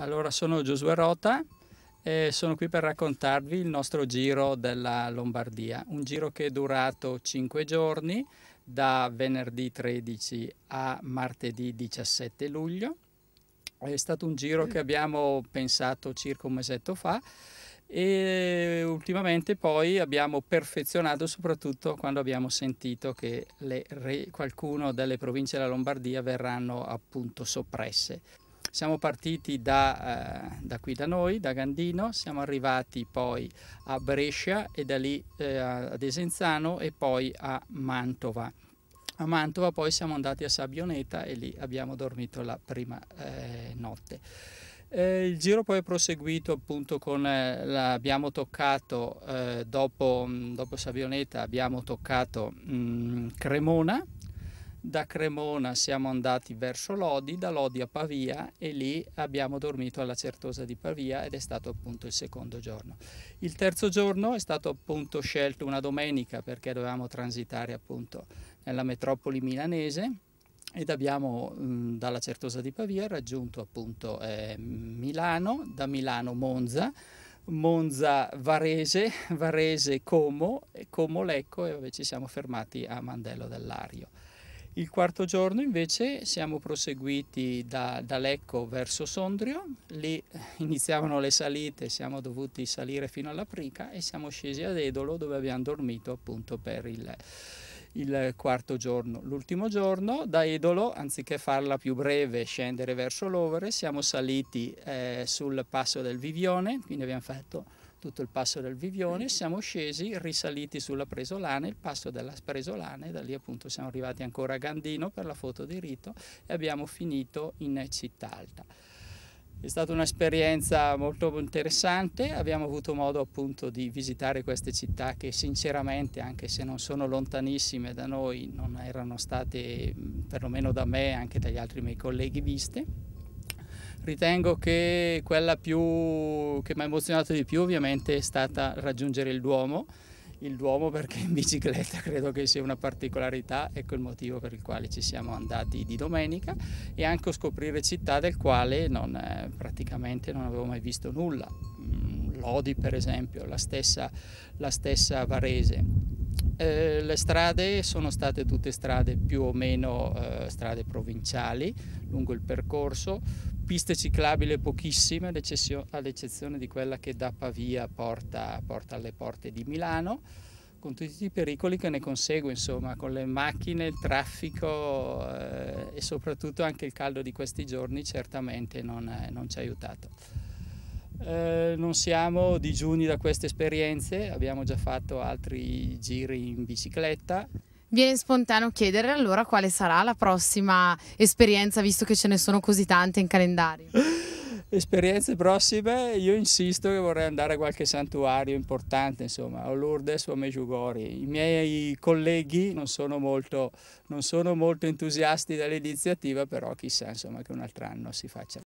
Allora sono Giosuè Rota e sono qui per raccontarvi il nostro giro della Lombardia, un giro che è durato 5 giorni da venerdì 13 a martedì 17 luglio. È stato un giro che abbiamo pensato circa un mesetto fa e ultimamente poi abbiamo perfezionato soprattutto quando abbiamo sentito che le, qualcuno delle province della Lombardia verranno appunto soppresse. Siamo partiti da, eh, da, qui da noi, da Gandino, siamo arrivati poi a Brescia e da lì eh, ad Esenzano e poi a Mantova. A Mantova poi siamo andati a Sabbioneta e lì abbiamo dormito la prima eh, notte. Eh, il giro poi è proseguito appunto con, eh, la, abbiamo toccato eh, dopo, mh, dopo Savioneta, abbiamo toccato mh, Cremona, da Cremona siamo andati verso Lodi, da Lodi a Pavia e lì abbiamo dormito alla Certosa di Pavia ed è stato appunto il secondo giorno. Il terzo giorno è stato appunto scelto una domenica perché dovevamo transitare appunto nella metropoli milanese ed abbiamo mm, dalla Certosa di Pavia raggiunto appunto eh, Milano, da Milano Monza, Monza Varese, Varese Como, Como Lecco e ci siamo fermati a Mandello dell'Ario. Il quarto giorno invece siamo proseguiti da, da, Lecco verso Sondrio, lì eh, iniziavano le salite, siamo dovuti salire fino alla Prica e siamo scesi ad Edolo dove abbiamo dormito appunto per il, il quarto giorno. L'ultimo giorno da Edolo, anziché farla più breve e scendere verso l'Overe, siamo saliti eh, sul passo del Vivione, quindi abbiamo fatto tutto il passo del Vivione, siamo scesi, risaliti sulla Presolana, il passo della Presolana e da lì appunto siamo arrivati ancora a Gandino per la foto di rito e abbiamo finito in città alta. È stata un'esperienza molto interessante, abbiamo avuto modo appunto di visitare queste città che sinceramente, anche se non sono lontanissime da noi, non erano state, perlomeno da me e anche dagli altri miei colleghi, viste. Ritengo che quella più, che mi ha emozionato di più ovviamente è stata raggiungere il Duomo, il Duomo perché in bicicletta credo che sia una particolarità, ecco il motivo per il quale ci siamo andati di domenica e anche scoprire città del quale non, eh, praticamente non avevo mai visto nulla, mm, Lodi per esempio, la stessa, la stessa Varese eh, le strade sono state tutte strade più o meno eh, strade provinciali lungo il percorso, piste ciclabili pochissime all'eccezione di quella che da Pavia porta, porta, alle porte di Milano con tutti i pericoli che ne consegue insomma con le macchine, il traffico eh, e soprattutto anche il caldo di questi giorni certamente non, eh, non ci ha aiutato. Eh, non siamo digiuni da queste esperienze, abbiamo già fatto altri giri in bicicletta. Viene spontaneo chiedere allora quale sarà la prossima esperienza, visto che ce ne sono così tante in calendario. Esperienze prossime, io insisto che vorrei andare a qualche santuario importante, insomma, a Lourdes o a Mejugori. I miei colleghi non sono molto, non sono molto entusiasti dell'iniziativa, però chissà insomma, che un altro anno si faccia.